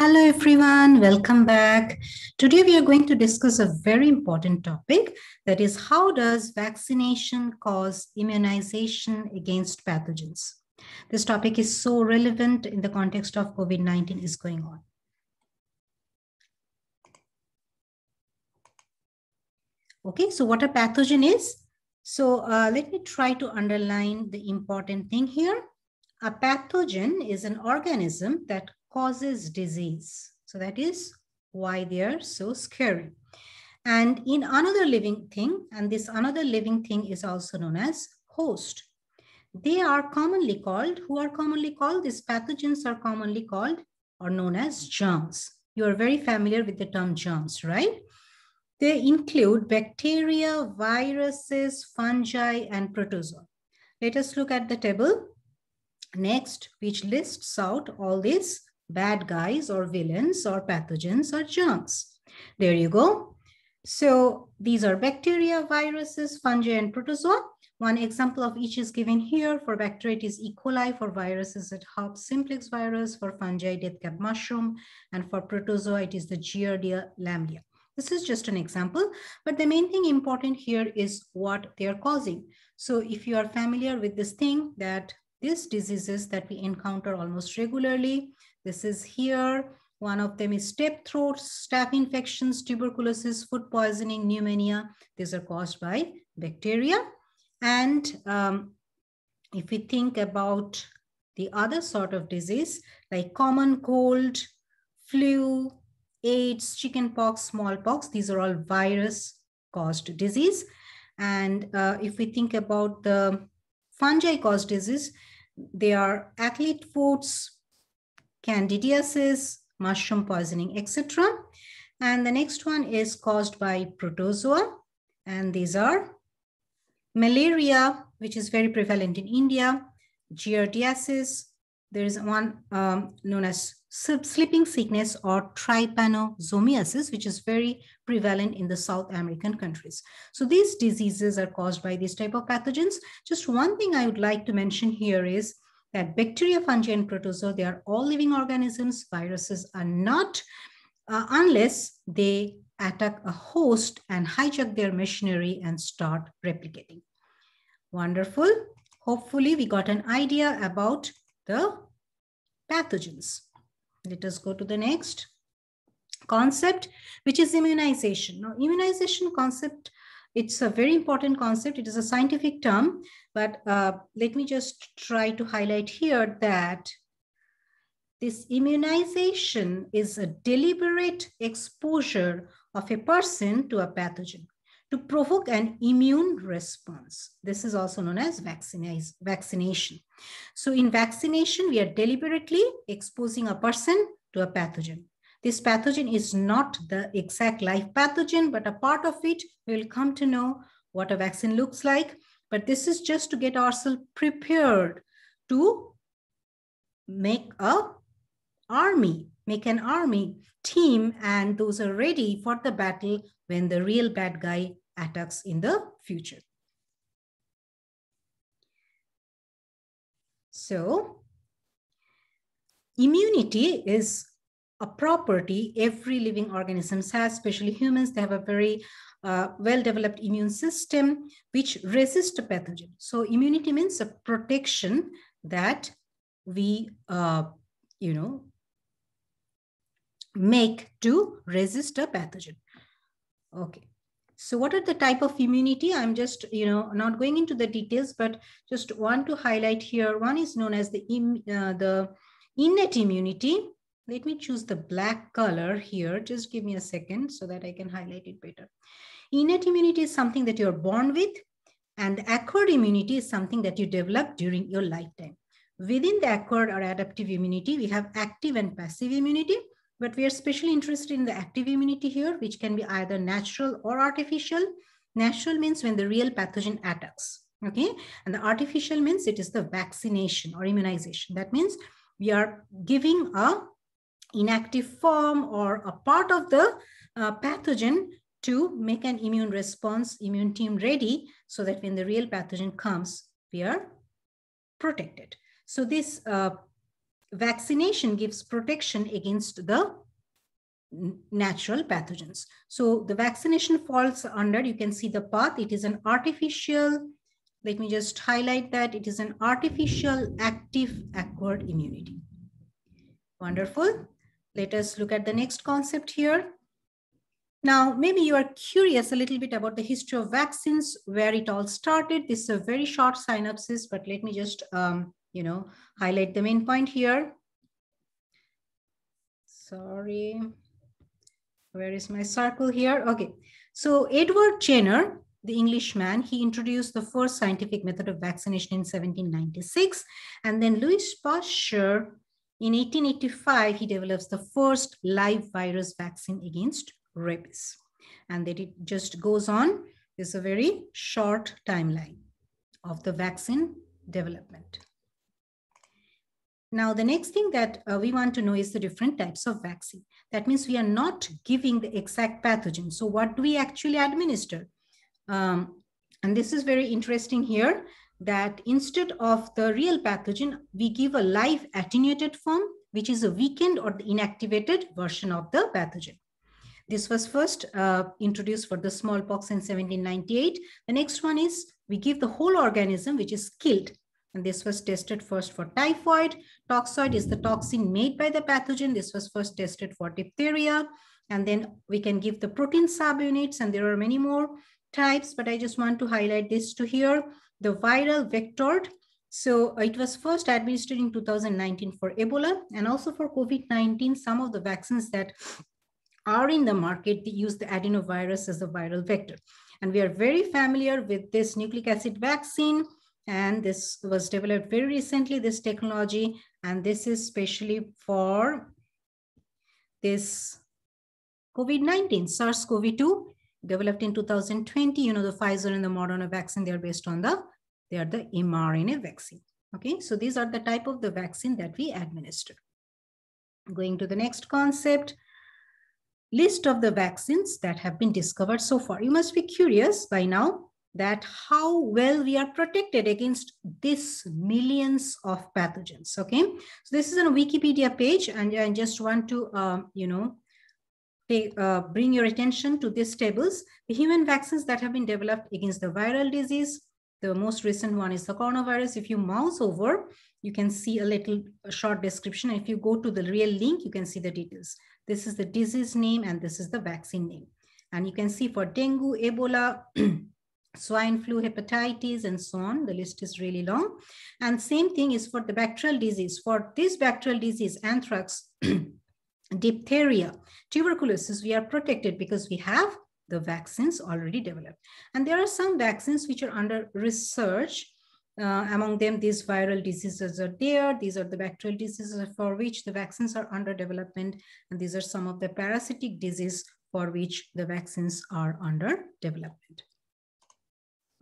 Hello everyone, welcome back. Today we are going to discuss a very important topic that is how does vaccination cause immunization against pathogens? This topic is so relevant in the context of COVID-19 is going on. Okay, so what a pathogen is? So uh, let me try to underline the important thing here. A pathogen is an organism that causes disease. So that is why they are so scary. And in another living thing, and this another living thing is also known as host. They are commonly called, who are commonly called, these pathogens are commonly called or known as germs. You are very familiar with the term germs, right? They include bacteria, viruses, fungi, and protozoa. Let us look at the table next, which lists out all these bad guys or villains or pathogens or germs. There you go. So these are bacteria, viruses, fungi, and protozoa. One example of each is given here. For bacteria, it is E. coli. For viruses, it has simplex virus. For fungi, death cap mushroom. And for protozoa, it is the Giardia lamblia. This is just an example, but the main thing important here is what they are causing. So if you are familiar with this thing that these diseases that we encounter almost regularly, this is here. One of them is strep throat, staph infections, tuberculosis, food poisoning, pneumonia. These are caused by bacteria. And um, if we think about the other sort of disease, like common cold, flu, AIDS, chickenpox, smallpox, these are all virus caused disease. And uh, if we think about the fungi caused disease, they are athlete foods, candidiasis, mushroom poisoning, etc. And the next one is caused by protozoa. And these are malaria, which is very prevalent in India, giardiasis, there is one um, known as sleeping sickness or trypanosomiasis, which is very prevalent in the South American countries. So these diseases are caused by these type of pathogens. Just one thing I would like to mention here is that bacteria, fungi, and protozoa, they are all living organisms. Viruses are not uh, unless they attack a host and hijack their machinery and start replicating. Wonderful. Hopefully we got an idea about the pathogens. Let us go to the next concept, which is immunization. Now, immunization concept it's a very important concept. It is a scientific term, but uh, let me just try to highlight here that this immunization is a deliberate exposure of a person to a pathogen to provoke an immune response. This is also known as vaccination. So in vaccination, we are deliberately exposing a person to a pathogen. This pathogen is not the exact live pathogen, but a part of it. We will come to know what a vaccine looks like. But this is just to get ourselves prepared to make a army, make an army team, and those are ready for the battle when the real bad guy attacks in the future. So immunity is a property every living organism has, especially humans. They have a very uh, well-developed immune system which resists a pathogen. So immunity means a protection that we, uh, you know, make to resist a pathogen. Okay. So what are the type of immunity? I'm just, you know, not going into the details, but just want to highlight here. One is known as the, uh, the innate immunity let me choose the black color here. Just give me a second so that I can highlight it better. Innate immunity is something that you're born with and acquired immunity is something that you develop during your lifetime. Within the acquired or adaptive immunity, we have active and passive immunity, but we are especially interested in the active immunity here, which can be either natural or artificial. Natural means when the real pathogen attacks, okay? And the artificial means it is the vaccination or immunization. That means we are giving a inactive form or a part of the uh, pathogen to make an immune response, immune team ready so that when the real pathogen comes, we are protected. So this uh, vaccination gives protection against the natural pathogens. So the vaccination falls under, you can see the path, it is an artificial, let me just highlight that, it is an artificial active acquired immunity. Wonderful. Let us look at the next concept here. Now, maybe you are curious a little bit about the history of vaccines, where it all started. This is a very short synopsis, but let me just, um, you know, highlight the main point here. Sorry, where is my circle here? Okay, so Edward Jenner, the Englishman, he introduced the first scientific method of vaccination in 1796. And then Louis Pasteur in 1885, he develops the first live virus vaccine against rabies. And that it just goes on. It's a very short timeline of the vaccine development. Now, the next thing that uh, we want to know is the different types of vaccine. That means we are not giving the exact pathogen. So what do we actually administer? Um, and this is very interesting here that instead of the real pathogen, we give a live attenuated form, which is a weakened or the inactivated version of the pathogen. This was first uh, introduced for the smallpox in 1798. The next one is we give the whole organism, which is killed. And this was tested first for typhoid. Toxoid is the toxin made by the pathogen. This was first tested for diphtheria. And then we can give the protein subunits, and there are many more types, but I just want to highlight this to here the viral vector. So uh, it was first administered in 2019 for Ebola and also for COVID-19. Some of the vaccines that are in the market use the adenovirus as a viral vector. And we are very familiar with this nucleic acid vaccine. And this was developed very recently, this technology. And this is specially for this COVID-19, SARS-CoV-2 developed in 2020, you know, the Pfizer and the Moderna vaccine, they are based on the, they are the mRNA vaccine. Okay, so these are the type of the vaccine that we administer. Going to the next concept, list of the vaccines that have been discovered so far. You must be curious by now that how well we are protected against this millions of pathogens, okay? So this is on a Wikipedia page and I just want to, um, you know, uh, bring your attention to these tables, the human vaccines that have been developed against the viral disease. The most recent one is the coronavirus. If you mouse over, you can see a little a short description. If you go to the real link, you can see the details. This is the disease name and this is the vaccine name. And you can see for dengue, Ebola, swine flu, hepatitis, and so on. The list is really long. And same thing is for the bacterial disease. For this bacterial disease, anthrax, diphtheria, tuberculosis, we are protected because we have the vaccines already developed. And there are some vaccines which are under research. Uh, among them, these viral diseases are there. These are the bacterial diseases for which the vaccines are under development. And these are some of the parasitic disease for which the vaccines are under development.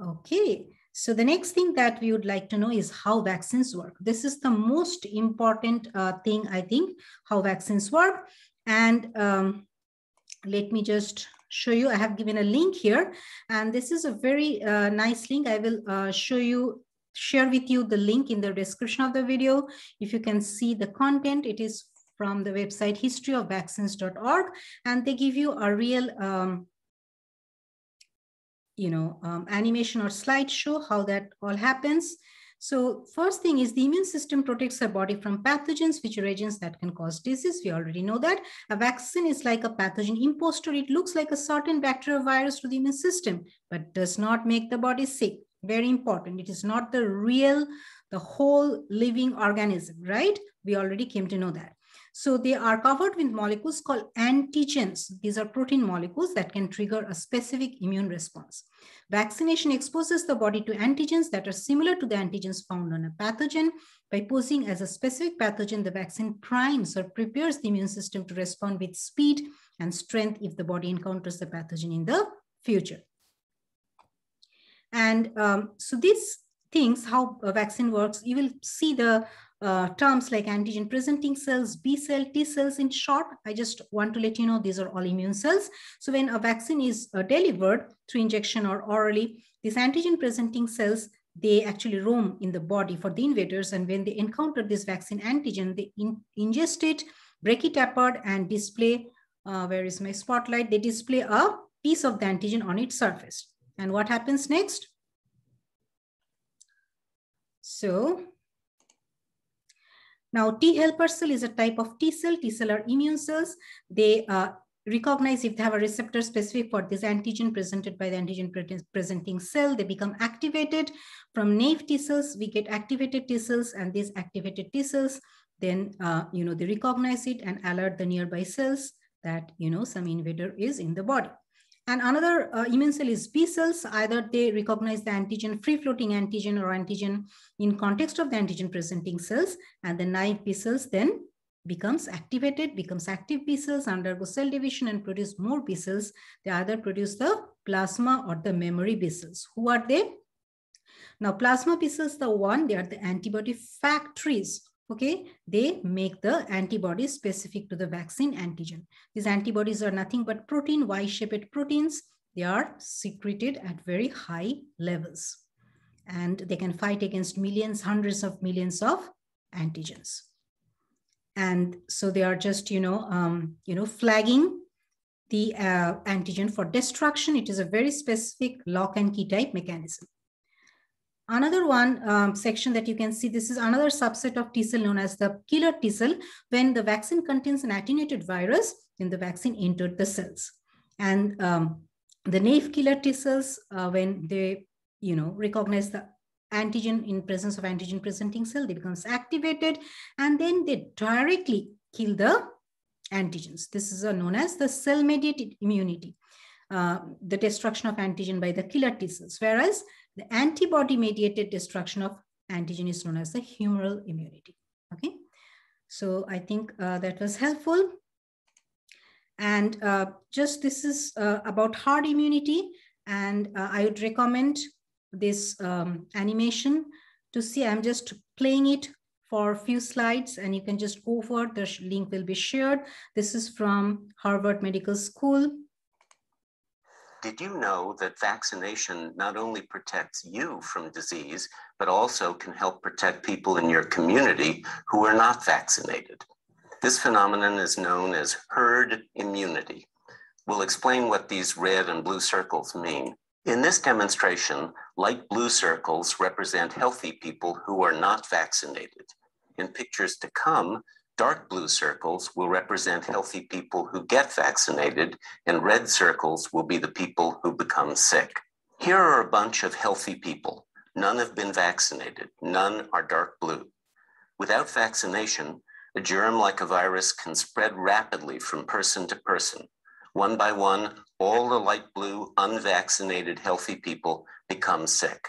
Okay, so the next thing that we would like to know is how vaccines work. This is the most important uh, thing, I think, how vaccines work. And um, let me just show you, I have given a link here. And this is a very uh, nice link. I will uh, show you share with you the link in the description of the video. If you can see the content, it is from the website historyofvaccines.org and they give you a real um, you know, um, animation or slideshow, how that all happens. So first thing is the immune system protects our body from pathogens, which are agents that can cause disease. We already know that. A vaccine is like a pathogen imposter. It looks like a certain bacteria virus to the immune system, but does not make the body sick. Very important. It is not the real, the whole living organism, right? We already came to know that. So they are covered with molecules called antigens. These are protein molecules that can trigger a specific immune response. Vaccination exposes the body to antigens that are similar to the antigens found on a pathogen. By posing as a specific pathogen, the vaccine primes or prepares the immune system to respond with speed and strength if the body encounters the pathogen in the future. And um, so these things, how a vaccine works, you will see the uh, terms like antigen presenting cells, B cell, T cells. In short, I just want to let you know these are all immune cells. So when a vaccine is uh, delivered through injection or orally, these antigen presenting cells, they actually roam in the body for the invaders. And when they encounter this vaccine antigen, they in ingest it, break it apart and display, uh, where is my spotlight? They display a piece of the antigen on its surface. And what happens next? So now, T helper cell is a type of T cell. T cell are immune cells. They uh, recognize if they have a receptor specific for this antigen presented by the antigen presenting cell. They become activated. From naive T cells, we get activated T cells, and these activated T cells then uh, you know they recognize it and alert the nearby cells that you know some invader is in the body. And another uh, immune cell is B cells. Either they recognize the antigen, free floating antigen or antigen in context of the antigen presenting cells. And the naive B cells then becomes activated, becomes active B cells, undergo cell division and produce more B cells. They either produce the plasma or the memory B cells. Who are they? Now, plasma B cells, the one, they are the antibody factories okay they make the antibodies specific to the vaccine antigen these antibodies are nothing but protein y-shaped proteins they are secreted at very high levels and they can fight against millions hundreds of millions of antigens and so they are just you know um, you know flagging the uh, antigen for destruction it is a very specific lock and key type mechanism Another one um, section that you can see, this is another subset of T cell known as the killer T cell. When the vaccine contains an attenuated virus, then the vaccine entered the cells. And um, the naive killer T cells, uh, when they, you know, recognize the antigen in presence of antigen presenting cell, they becomes activated and then they directly kill the antigens. This is uh, known as the cell mediated immunity, uh, the destruction of antigen by the killer T cells. Whereas the antibody mediated destruction of antigen is known as the humoral immunity. Okay, so I think uh, that was helpful. And uh, just this is uh, about hard immunity. And uh, I would recommend this um, animation to see. I'm just playing it for a few slides and you can just go for it. The link will be shared. This is from Harvard Medical School. Did you know that vaccination not only protects you from disease, but also can help protect people in your community who are not vaccinated? This phenomenon is known as herd immunity. We'll explain what these red and blue circles mean. In this demonstration, light blue circles represent healthy people who are not vaccinated. In pictures to come, Dark blue circles will represent healthy people who get vaccinated, and red circles will be the people who become sick. Here are a bunch of healthy people. None have been vaccinated, none are dark blue. Without vaccination, a germ like a virus can spread rapidly from person to person. One by one, all the light blue, unvaccinated, healthy people become sick.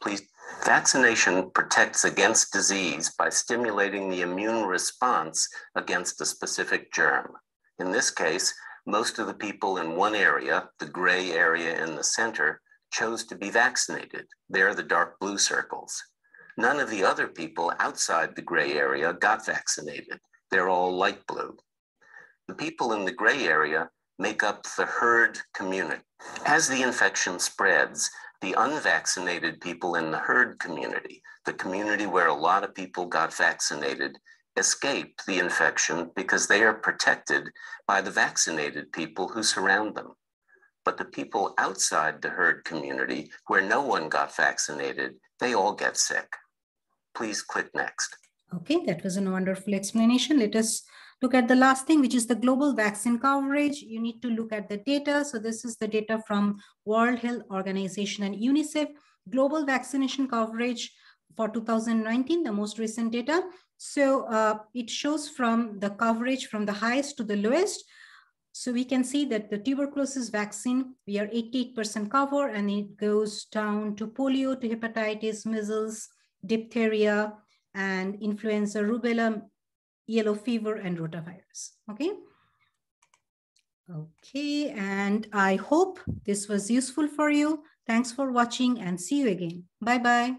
Please Vaccination protects against disease by stimulating the immune response against a specific germ. In this case, most of the people in one area, the gray area in the center, chose to be vaccinated. They're the dark blue circles. None of the other people outside the gray area got vaccinated. They're all light blue. The people in the gray area make up the herd community. As the infection spreads, the unvaccinated people in the herd community, the community where a lot of people got vaccinated, escape the infection because they are protected by the vaccinated people who surround them. But the people outside the herd community, where no one got vaccinated, they all get sick. Please click next. Okay, that was a wonderful explanation. Let us look at the last thing, which is the global vaccine coverage. You need to look at the data. So this is the data from World Health Organization and UNICEF. Global vaccination coverage for 2019, the most recent data. So uh, it shows from the coverage from the highest to the lowest. So we can see that the tuberculosis vaccine, we are 88% cover and it goes down to polio, to hepatitis, measles, diphtheria, and influenza, rubella, yellow fever and rotavirus. Okay. Okay, and I hope this was useful for you. Thanks for watching and see you again. Bye-bye.